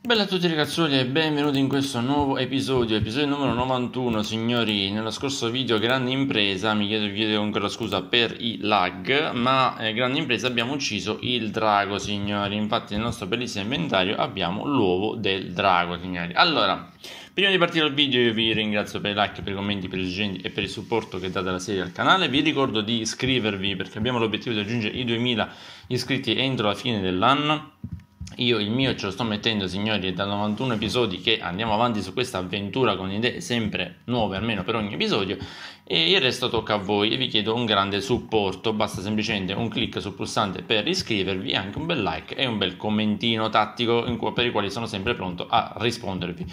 Bella a tutti ragazzuoli e benvenuti in questo nuovo episodio, episodio numero 91 signori, nello scorso video grande impresa, mi chiedo, chiedo ancora scusa per i lag, ma eh, grande impresa abbiamo ucciso il drago signori, infatti nel nostro bellissimo inventario abbiamo l'uovo del drago signori. Allora, prima di partire dal video io vi ringrazio per i like, per i commenti, per i suggerimenti e per il supporto che date alla serie al canale, vi ricordo di iscrivervi perché abbiamo l'obiettivo di raggiungere i 2000 iscritti entro la fine dell'anno io il mio ce lo sto mettendo signori da 91 episodi che andiamo avanti su questa avventura con idee sempre nuove almeno per ogni episodio e il resto tocca a voi e vi chiedo un grande supporto basta semplicemente un clic sul pulsante per iscrivervi anche un bel like e un bel commentino tattico cui, per i quali sono sempre pronto a rispondervi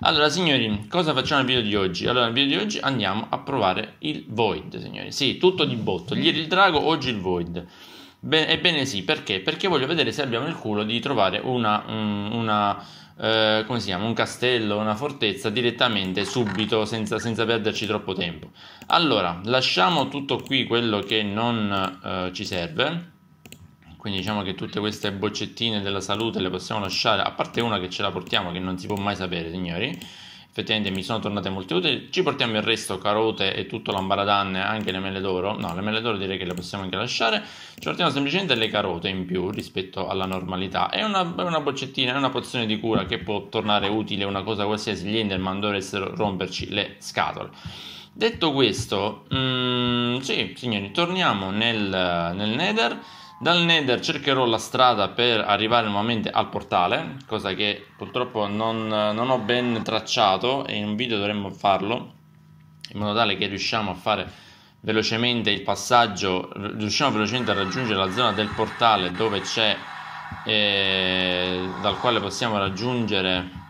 allora signori cosa facciamo nel video di oggi? allora nel video di oggi andiamo a provare il Void signori sì tutto di botto ieri il drago oggi il Void Be- ebbene sì, perché? Perché voglio vedere se abbiamo il culo di trovare una, una eh, come si chiama, un castello, una fortezza direttamente, subito, senza, senza perderci troppo tempo. Allora, lasciamo tutto qui quello che non eh, ci serve. Quindi diciamo che tutte queste boccettine della salute le possiamo lasciare, a parte una che ce la portiamo che non si può mai sapere, signori effettivamente mi sono tornate molto utili. Ci portiamo il resto, carote e tutto l'ambaradan, anche le mele d'oro. No, le mele d'oro direi che le possiamo anche lasciare. Ci portiamo semplicemente le carote in più rispetto alla normalità. È una, una boccettina, è una pozione di cura che può tornare utile, una cosa qualsiasi. Gli Enderman dovessero romperci le scatole. Detto questo, mm, sì, signori, torniamo nel, nel Nether dal Nether cercherò la strada per arrivare nuovamente al portale, cosa che purtroppo non, non ho ben tracciato e in un video dovremmo farlo, in modo tale che riusciamo a fare velocemente il passaggio, riusciamo velocemente a raggiungere la zona del portale dove c'è, eh, dal quale possiamo raggiungere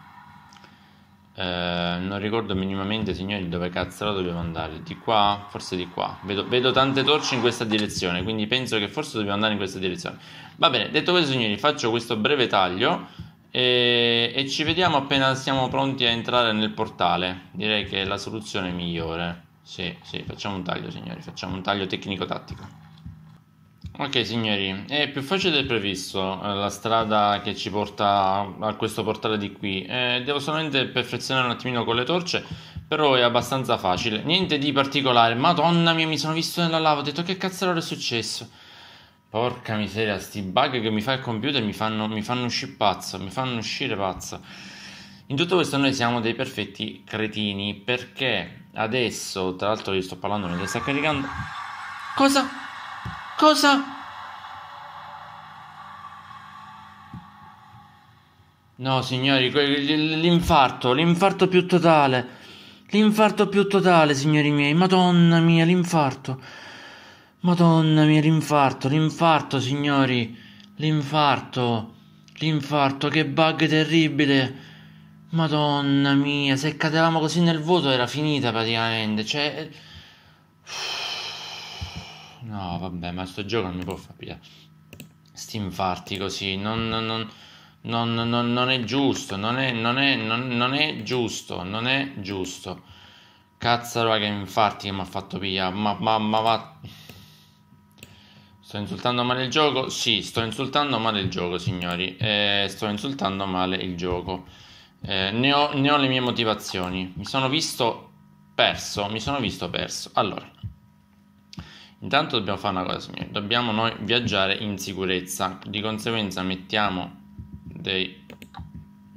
eh, non ricordo minimamente, signori, dove cazzo la dobbiamo andare. Di qua? Forse di qua. Vedo, vedo, tante torce in questa direzione, quindi penso che forse dobbiamo andare in questa direzione. Va bene, detto questo, signori, faccio questo breve taglio e, e ci vediamo appena siamo pronti a entrare nel portale. Direi che è la soluzione migliore. Sì, sì, facciamo un taglio, signori, facciamo un taglio tecnico-tattico. Ok signori, è più facile del previsto eh, la strada che ci porta a questo portale di qui. Eh, devo solamente perfezionare un attimino con le torce, però è abbastanza facile. Niente di particolare, madonna mia mi sono visto nella lava, ho detto che cazzo è successo. Porca miseria, sti bug che mi fa il computer mi fanno, mi fanno uscire pazzo, mi fanno uscire pazzo. In tutto questo noi siamo dei perfetti cretini perché adesso, tra l'altro io sto parlando, mi sta caricando... Cosa? cosa? No, signori, l'infarto, l'infarto più totale. L'infarto più totale, signori miei. Madonna mia, l'infarto. Madonna mia, l'infarto, l'infarto, signori. L'infarto. L'infarto, che bug terribile. Madonna mia, se cadevamo così nel vuoto era finita praticamente. Cioè... Uff. Eh, No, vabbè, ma sto gioco non mi può far pigliare. Sti infarti così, non, non, non, non, è giusto, non è, non, è, non, è giusto, non è giusto. Cazzarola che infarti che mi ha fatto pigliare, ma, ma, ma va... Sto insultando male il gioco? Sì, sto insultando male il gioco, signori. Eh, sto insultando male il gioco. Eh, ne, ho, ne ho le mie motivazioni. Mi sono visto perso, mi sono visto perso. Allora... Intanto dobbiamo fare una cosa, signori, dobbiamo noi viaggiare in sicurezza, di conseguenza mettiamo dei,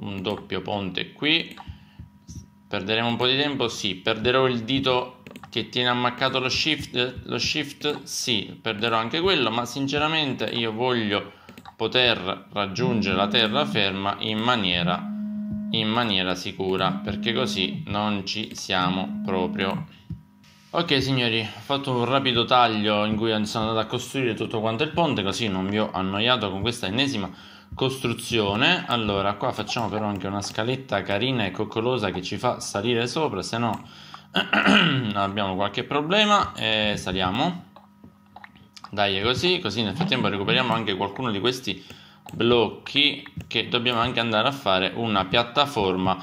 un doppio ponte qui, perderemo un po' di tempo, sì, perderò il dito che tiene ammaccato lo shift, lo shift, sì, perderò anche quello, ma sinceramente io voglio poter raggiungere la terraferma in maniera, in maniera sicura, perché così non ci siamo proprio Ok signori, ho fatto un rapido taglio in cui sono andato a costruire tutto quanto il ponte così non vi ho annoiato con questa ennesima costruzione. Allora, qua facciamo però anche una scaletta carina e coccolosa che ci fa salire sopra, se no abbiamo qualche problema e saliamo. Dai, è così, così nel frattempo recuperiamo anche qualcuno di questi blocchi che dobbiamo anche andare a fare una piattaforma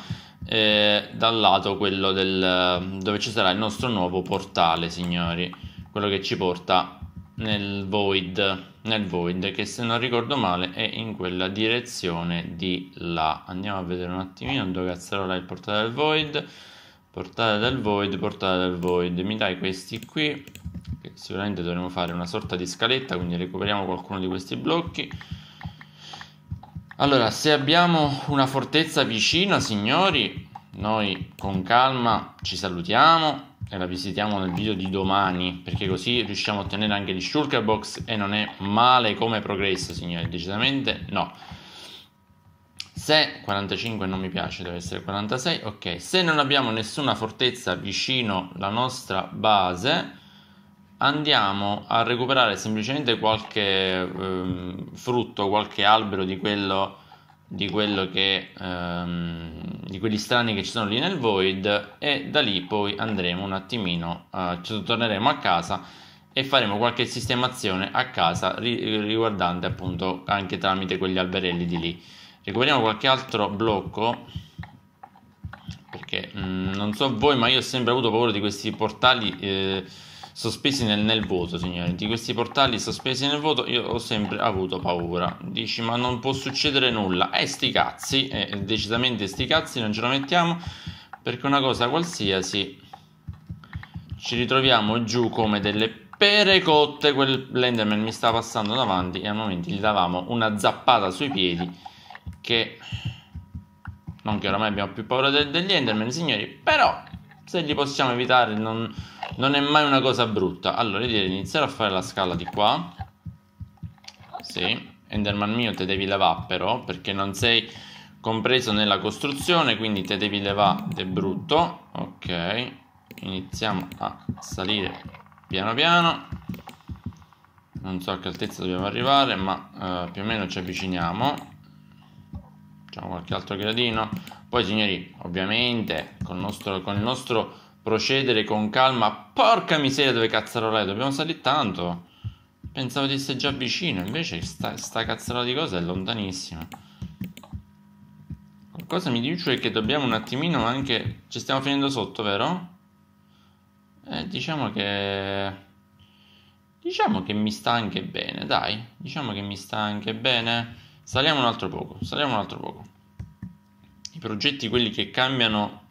e dal lato quello del, dove ci sarà il nostro nuovo portale, signori, quello che ci porta nel void, nel void che se non ricordo male è in quella direzione di là. Andiamo a vedere un attimino dove cazzarola è il portale del void. Portale del void, portale del void, mi dai questi qui, sicuramente dovremo fare una sorta di scaletta, quindi recuperiamo qualcuno di questi blocchi allora, se abbiamo una fortezza vicina, signori, noi con calma ci salutiamo e la visitiamo nel video di domani, perché così riusciamo a ottenere anche gli shulker box e non è male come progresso, signori, decisamente no. Se 45 non mi piace, deve essere 46, ok. Se non abbiamo nessuna fortezza vicino alla nostra base, andiamo a recuperare semplicemente qualche ehm, frutto, qualche albero di quello, di quello che ehm, di quelli strani che ci sono lì nel void e da lì poi andremo un attimino, eh, ci cioè, torneremo a casa e faremo qualche sistemazione a casa ri- riguardante appunto anche tramite quegli alberelli di lì. Recuperiamo qualche altro blocco perché mh, mm, non so voi ma io ho sempre avuto paura di questi portali eh, sospesi nel, nel, vuoto, signori. Di questi portali sospesi nel vuoto io ho sempre avuto paura. Dici, ma non può succedere nulla. Eh, sti cazzi, eh, decisamente sti cazzi, non ce lo mettiamo. Perché una cosa qualsiasi ci ritroviamo giù come delle pere cotte. Quel Lenderman mi stava passando davanti e al momento gli davamo una zappata sui piedi che... Non che oramai abbiamo più paura degli Enderman, signori, però se li possiamo evitare non non è mai una cosa brutta. Allora, io devi iniziare a fare la scala di qua. Sì, Enderman mio, te devi levare però, perché non sei compreso nella costruzione, quindi te devi levare è brutto. Ok, iniziamo a salire piano piano. Non so a che altezza dobbiamo arrivare, ma eh, più o meno ci avviciniamo. Facciamo qualche altro gradino. Poi, signori, ovviamente, con il nostro, con il nostro procedere con calma. Porca miseria, dove cazzarola è? Dobbiamo salire tanto. Pensavo di essere già vicino, invece sta, sta cazzarola di cosa è lontanissima. Qualcosa mi dice che dobbiamo un attimino anche... Ci stiamo finendo sotto, vero? Eh, diciamo che... Diciamo che mi sta anche bene, dai. Diciamo che mi sta anche bene. Saliamo un altro poco, saliamo un altro poco. I progetti, quelli che cambiano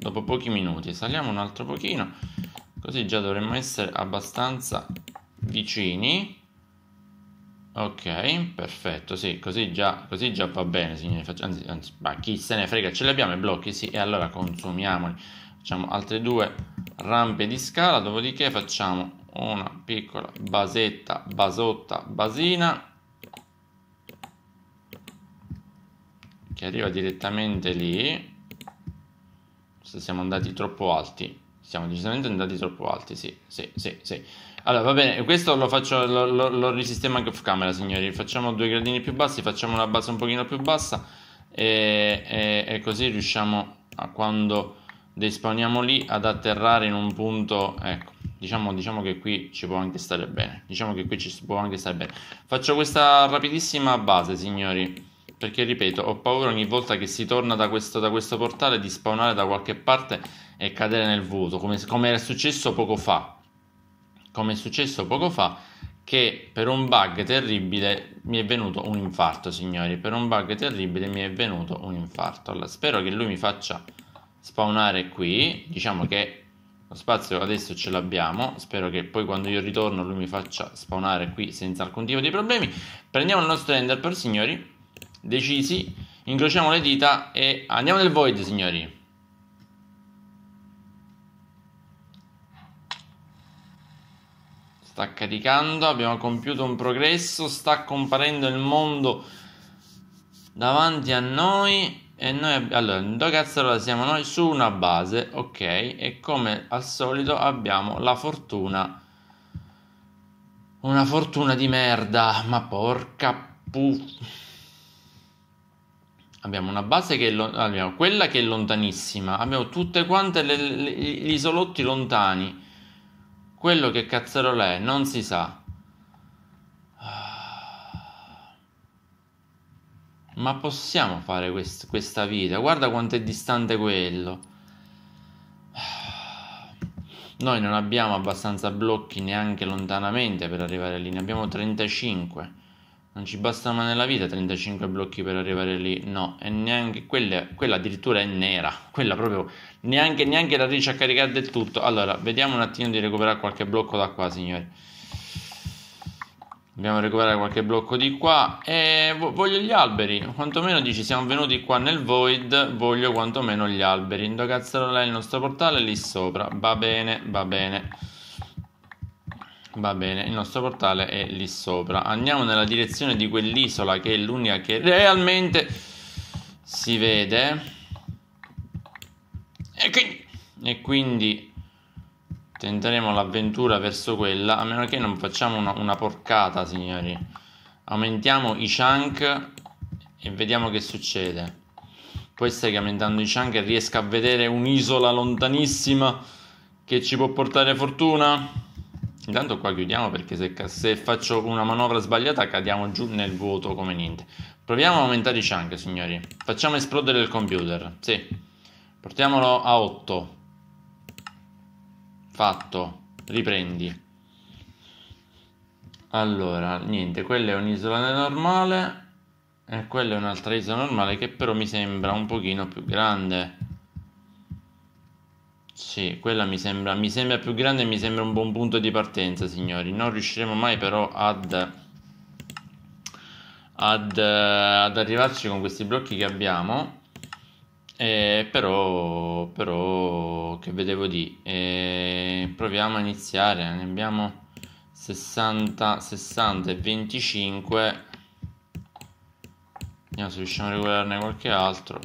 dopo pochi minuti saliamo un altro pochino così già dovremmo essere abbastanza vicini ok perfetto sì così già, così già va bene signori anzi, anzi ma chi se ne frega ce li abbiamo i blocchi sì e allora consumiamoli facciamo altre due rampe di scala dopodiché facciamo una piccola basetta basotta basina che arriva direttamente lì se siamo andati troppo alti. Siamo decisamente andati troppo alti, sì, sì, sì, sì. Allora, va bene, questo lo, faccio, lo, lo, lo risistemo anche off camera, signori. Facciamo due gradini più bassi, facciamo una base un pochino più bassa e, e, e così riusciamo a quando despawniamo lì ad atterrare in un punto, ecco. Diciamo, diciamo, che qui ci può anche stare bene. Diciamo che qui ci può anche stare bene. Faccio questa rapidissima base, signori. Perché ripeto, ho paura ogni volta che si torna da questo, da questo portale di spawnare da qualche parte e cadere nel vuoto, come, come era successo poco fa. Come è successo poco fa, che per un bug terribile mi è venuto un infarto, signori. Per un bug terribile mi è venuto un infarto. Allora, spero che lui mi faccia spawnare qui. Diciamo che lo spazio adesso ce l'abbiamo. Spero che poi quando io ritorno lui mi faccia spawnare qui senza alcun tipo di problemi. Prendiamo il nostro ender per signori decisi, incrociamo le dita e andiamo nel void, signori. Sta caricando, abbiamo compiuto un progresso, sta comparendo il mondo davanti a noi e noi allora dove cazzarola siamo noi su una base ok e come al solito abbiamo la fortuna una fortuna di merda ma porca puttana abbiamo una base che è lo, abbiamo quella che è lontanissima, abbiamo tutte quante le, le, gli isolotti lontani. Quello che cazzarola è, non si sa. Ah. Ma possiamo fare quest, questa vita? Guarda quanto è distante quello. Ah. Noi non abbiamo abbastanza blocchi neanche lontanamente per arrivare lì, ne abbiamo 35. Non ci bastano nella vita 35 blocchi per arrivare lì, no, e neanche quella, quella addirittura è nera, quella proprio neanche, neanche la riccia a caricare del tutto. Allora, vediamo un attimo di recuperare qualche blocco da qua, signori. Dobbiamo recuperare qualche blocco di qua e voglio gli alberi, quantomeno dici siamo venuti qua nel void, voglio quantomeno gli alberi. Dove cazzo là il nostro portale? Lì sopra, va bene, va bene. Va bene, il nostro portale è lì sopra. Andiamo nella direzione di quell'isola che è l'unica che realmente si vede. E quindi, e quindi tenteremo l'avventura verso quella, a meno che non facciamo una, una porcata, signori. Aumentiamo i chunk e vediamo che succede. Può essere che aumentando i chunk riesca a vedere un'isola lontanissima che ci può portare fortuna. Intanto qua chiudiamo perché se, se, faccio una manovra sbagliata cadiamo giù nel vuoto come niente. Proviamo a aumentare i chunk, signori. Facciamo esplodere il computer. Sì. Portiamolo a 8. Fatto. Riprendi. Allora, niente, quella è un'isola normale e quella è un'altra isola normale che però mi sembra un pochino più grande. Sì, quella mi sembra, mi sembra più grande e mi sembra un buon punto di partenza, signori. Non riusciremo mai però ad, ad, ad arrivarci con questi blocchi che abbiamo. Eh, però, però, che vedevo di? Eh, proviamo a iniziare. Ne abbiamo 60, 60 e 25. Vediamo se riusciamo a regolarne qualche altro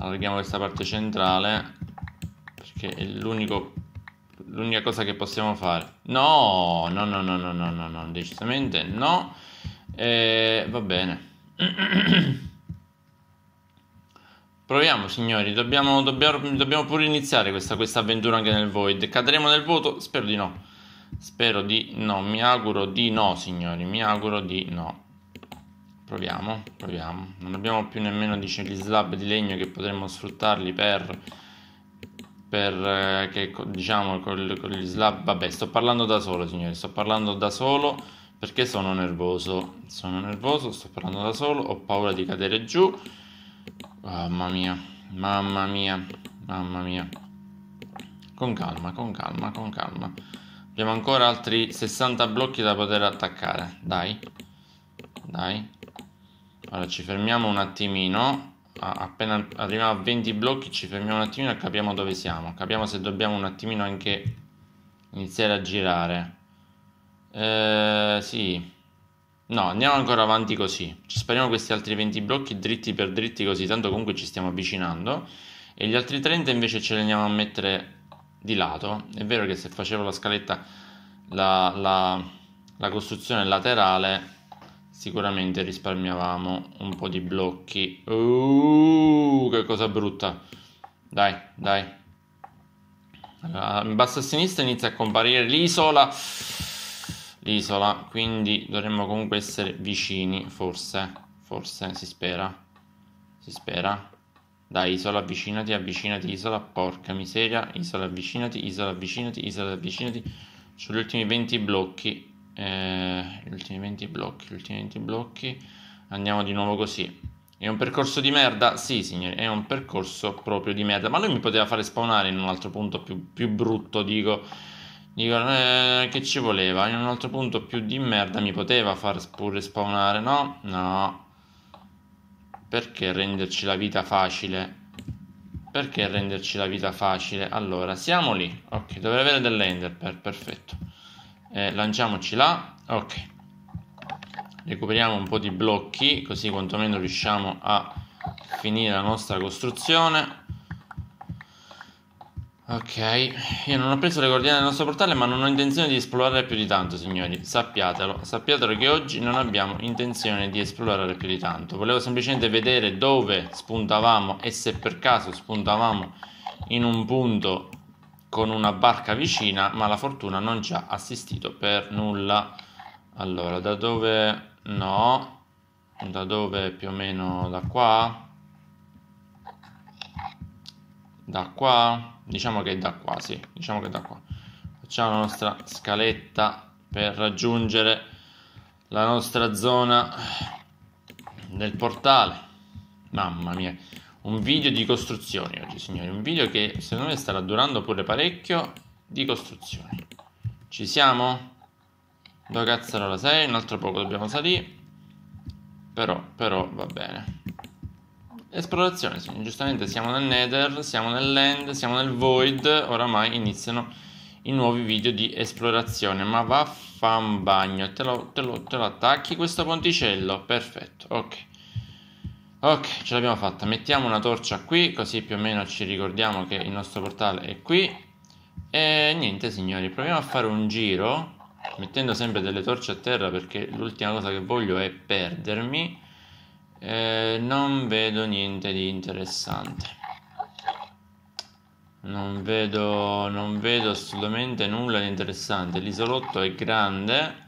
allarghiamo questa parte centrale perché è l'unico l'unica cosa che possiamo fare no no no no no no no, no decisamente no eh, va bene Proviamo signori, dobbiamo, dobbiamo, dobbiamo pure iniziare questa, questa, avventura anche nel Void. Cadremo nel vuoto? Spero di no. Spero di no, mi auguro di no signori, mi auguro di no. Proviamo, proviamo. Non abbiamo più nemmeno dice, gli slab di legno che potremmo sfruttarli per... Per eh, che diciamo con, con gli slab, vabbè, sto parlando da solo, signori. Sto parlando da solo perché sono nervoso. Sono nervoso, sto parlando da solo. Ho paura di cadere giù. Mamma mia, mamma mia, mamma mia. Con calma, con calma, con calma. Abbiamo ancora altri 60 blocchi da poter attaccare. Dai dai allora ci fermiamo un attimino appena arriviamo a 20 blocchi ci fermiamo un attimino e capiamo dove siamo capiamo se dobbiamo un attimino anche iniziare a girare eh, sì no andiamo ancora avanti così ci spariamo questi altri 20 blocchi dritti per dritti così tanto comunque ci stiamo avvicinando e gli altri 30 invece ce li andiamo a mettere di lato è vero che se facevo la scaletta la, la, la costruzione laterale sicuramente risparmiavamo un po' di blocchi. Uh, che cosa brutta. Dai, dai. Allora, in basso a sinistra inizia a comparire l'isola. L'isola, quindi dovremmo comunque essere vicini, forse. Forse, si spera. Si spera. Dai, isola, avvicinati, avvicinati, isola, porca miseria. Isola, avvicinati, isola, avvicinati, isola, avvicinati. Sugli ultimi 20 blocchi eh, gli ultimi 20 blocchi, gli ultimi 20 blocchi, andiamo di nuovo così. È un percorso di merda? Sì, signori, è un percorso proprio di merda. Ma lui mi poteva fare spawnare in un altro punto più, più brutto, dico. Dico, eh, che ci voleva? In un altro punto più di merda mi poteva far pure spawnare, no? No. Perché renderci la vita facile? Perché renderci la vita facile? Allora, siamo lì. Ok, dovrei avere dell'ender, perfetto eh, lanciamoci là ok recuperiamo un po' di blocchi così quantomeno riusciamo a finire la nostra costruzione ok io non ho preso le coordinate del nostro portale ma non ho intenzione di esplorare più di tanto signori sappiatelo sappiatelo che oggi non abbiamo intenzione di esplorare più di tanto volevo semplicemente vedere dove spuntavamo e se per caso spuntavamo in un punto con una barca vicina, ma la fortuna non ci ha assistito per nulla. Allora, da dove? No, da dove più o meno da qua? Da qua? Diciamo che da qua, sì, diciamo che da qua. Facciamo la nostra scaletta per raggiungere la nostra zona del portale. Mamma mia, un video di costruzioni oggi signori, un video che secondo me starà durando pure parecchio di costruzioni. Ci siamo? Do cazzarola 6, un altro poco dobbiamo salire. Però, però va bene. Esplorazione, signori, giustamente siamo nel Nether, siamo nel Land, siamo nel Void, oramai iniziano i nuovi video di esplorazione, ma vaffan bagno, te lo, te lo, te lo attacchi questo ponticello, perfetto, ok. Ok, ce l'abbiamo fatta. Mettiamo una torcia qui, così più o meno ci ricordiamo che il nostro portale è qui. E niente signori, proviamo a fare un giro, mettendo sempre delle torce a terra perché l'ultima cosa che voglio è perdermi. Eh, non vedo niente di interessante. Non vedo, non vedo assolutamente nulla di interessante. L'isolotto è grande,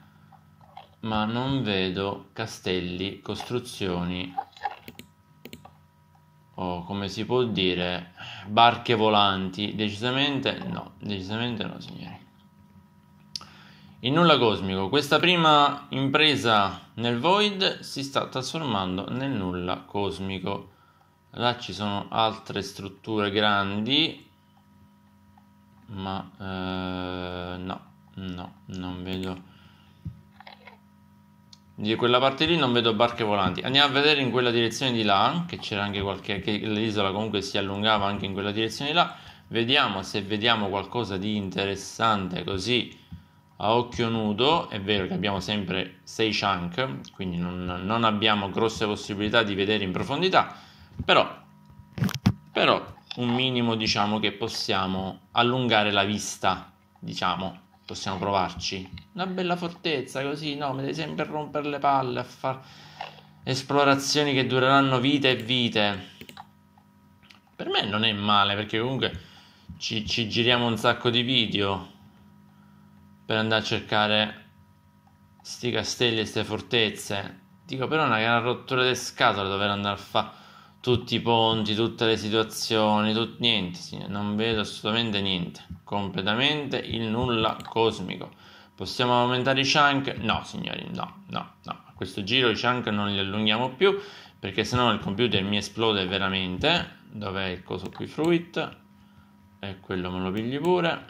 ma non vedo castelli, costruzioni o come si può dire barche volanti decisamente no decisamente no signori il nulla cosmico questa prima impresa nel void si sta trasformando nel nulla cosmico là ci sono altre strutture grandi ma eh, no no non vedo di quella parte lì non vedo barche volanti andiamo a vedere in quella direzione di là che c'era anche qualche che l'isola comunque si allungava anche in quella direzione di là vediamo se vediamo qualcosa di interessante così a occhio nudo è vero che abbiamo sempre 6 chunk quindi non, non abbiamo grosse possibilità di vedere in profondità però, però un minimo diciamo che possiamo allungare la vista diciamo Possiamo provarci. Una bella fortezza così, no? Mi devi sempre rompere le palle a fare esplorazioni che dureranno vite e vite. Per me non è male perché comunque ci, ci giriamo un sacco di video per andare a cercare sti castelli e queste fortezze. Dico però è una gran rottura di scatole dover andare a fare tutti i ponti, tutte le situazioni, tut... niente, signore, non vedo assolutamente niente, completamente il nulla cosmico. Possiamo aumentare i chunk? No, signori, no, no, no. A questo giro i chunk non li allunghiamo più perché sennò il computer mi esplode veramente. Dov'è il coso qui fruit? E eh, quello me lo pigli pure.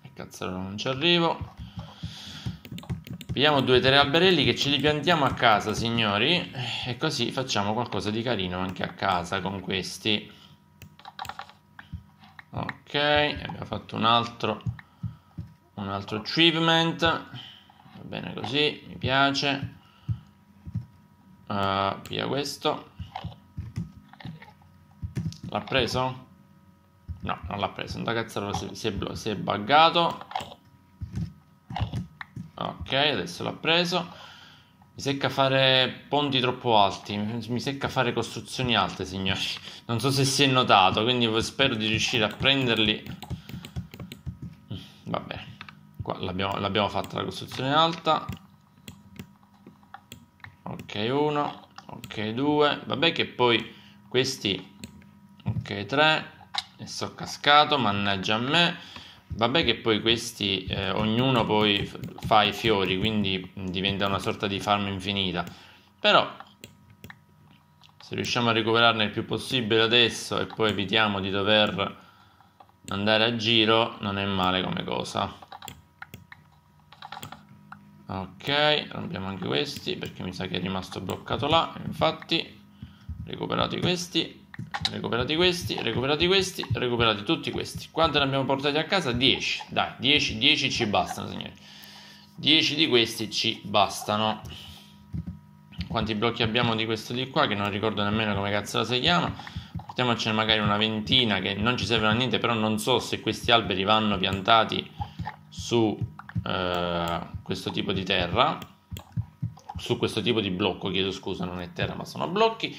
E cazzo, non ci arrivo. Vediamo due o tre alberelli che ce li piantiamo a casa, signori, e così facciamo qualcosa di carino anche a casa con questi. Ok, abbiamo fatto un altro, un altro achievement. Va bene così, mi piace. Uh, via questo. L'ha preso? No, non l'ha preso. Da cazzo si, si, si è buggato. Ok, adesso l'ha preso. Mi secca fare ponti troppo alti, mi secca fare costruzioni alte, signori. Non so se si è notato, quindi spero di riuscire a prenderli. Mm, vabbè, qua l'abbiamo, l'abbiamo fatta la costruzione alta. Ok, uno. ok, due. Vabbè che poi questi... Ok, tre. E sono cascato, mannaggia a me. Vabbè che poi questi, eh, ognuno poi fa i fiori, quindi diventa una sorta di farm infinita. Però, se riusciamo a recuperarne il più possibile adesso e poi evitiamo di dover andare a giro, non è male come cosa. Ok, rompiamo anche questi perché mi sa che è rimasto bloccato là, infatti, recuperati questi recuperati questi, recuperati questi, recuperati tutti questi. Quanti ne abbiamo portati a casa? 10. Dai, 10, 10 ci bastano, signori. 10 di questi ci bastano. Quanti blocchi abbiamo di questo di qua che non ricordo nemmeno come cazzo la si chiama. Portiamocene magari una ventina che non ci servono a niente, però non so se questi alberi vanno piantati su eh, questo tipo di terra, su questo tipo di blocco, chiedo scusa, non è terra ma sono blocchi.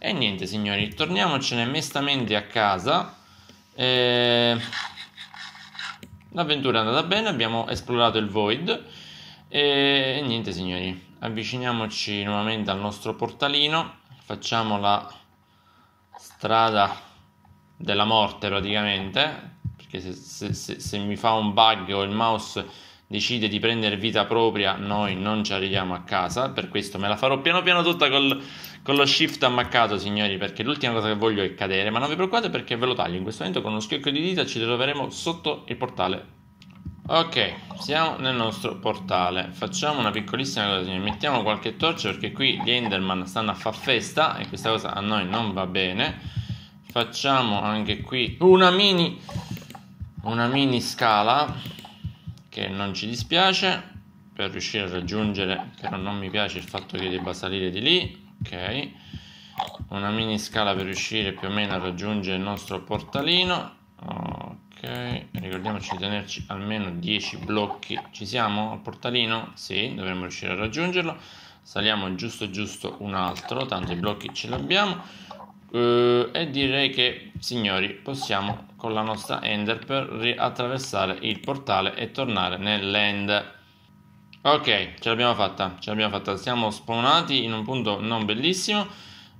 E niente signori, torniamocene mestamente a casa. Eh, l'avventura è andata bene, abbiamo esplorato il void. E, e niente signori, avviciniamoci nuovamente al nostro portalino. Facciamo la strada della morte praticamente. Perché se, se, se, se mi fa un bug o il mouse decide di prendere vita propria, noi non ci arriviamo a casa, per questo me la farò piano piano tutta col, con lo shift ammaccato, signori, perché l'ultima cosa che voglio è cadere, ma non vi preoccupate perché ve lo taglio in questo momento con uno schiocco di dita ci troveremo sotto il portale. Ok, siamo nel nostro portale, facciamo una piccolissima cosa, signori, mettiamo qualche torcia perché qui gli Enderman stanno a far festa e questa cosa a noi non va bene. Facciamo anche qui una mini una mini scala che non ci dispiace per riuscire a raggiungere però non, mi piace il fatto che debba salire di lì ok una mini scala per riuscire più o meno a raggiungere il nostro portalino ok ricordiamoci di tenerci almeno 10 blocchi ci siamo al portalino? sì dovremmo riuscire a raggiungerlo saliamo giusto giusto un altro tanto i blocchi ce l'abbiamo Uh, e direi che, signori, possiamo con la nostra Ender per riattraversare il portale e tornare nell'End. Ok, ce l'abbiamo fatta, ce l'abbiamo fatta. Siamo spawnati in un punto non bellissimo.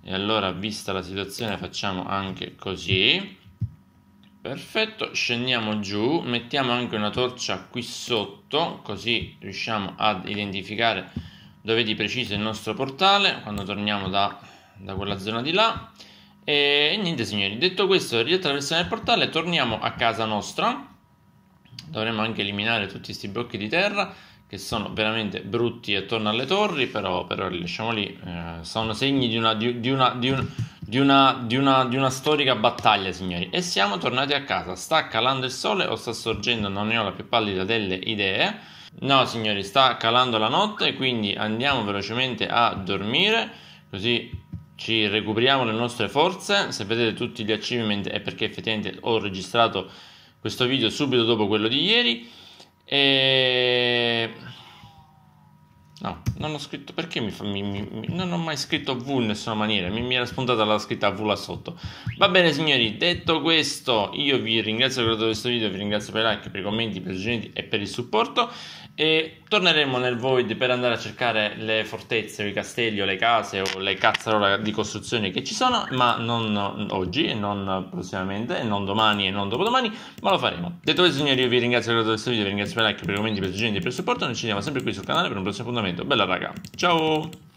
E allora, vista la situazione, facciamo anche così. Perfetto, scendiamo giù, mettiamo anche una torcia qui sotto, così riusciamo ad identificare dove di preciso il nostro portale quando torniamo da, da quella zona di là e, niente signori, detto questo, ridotta la versione del portale, torniamo a casa nostra. Dovremmo anche eliminare tutti questi blocchi di terra che sono veramente brutti attorno alle torri, però, però li lasciamo lì, eh, sono segni di una, di, di, una, di, un, una, di una, storica battaglia, signori. E siamo tornati a casa, sta calando il sole o sta sorgendo, non ne ho la più pallida delle idee. No, signori, sta calando la notte, quindi andiamo velocemente a dormire, così ci recuperiamo le nostre forze. Se vedete tutti gli achievement è perché effettivamente ho registrato questo video subito dopo quello di ieri. E No, non ho scritto perché mi fa. Mi, mi, non ho mai scritto V in nessuna maniera. Mi, mi era spuntata la scritta V là sotto. Va bene, signori. Detto questo, io vi ringrazio per questo video. Vi ringrazio per i like, per i commenti, per i suggerimenti e per il supporto. E torneremo nel void per andare a cercare le fortezze, o i castelli, o le case o le cazzarola di costruzioni che ci sono. Ma non oggi, e non prossimamente, e non domani e non dopodomani. Ma lo faremo. Detto questo, signori, io vi ringrazio per questo video. Vi ringrazio per i like, per i commenti, per i suggerimenti e per il supporto. Noi ci vediamo sempre qui sul canale per un prossimo appuntamento momento. Bella raga. Ciao!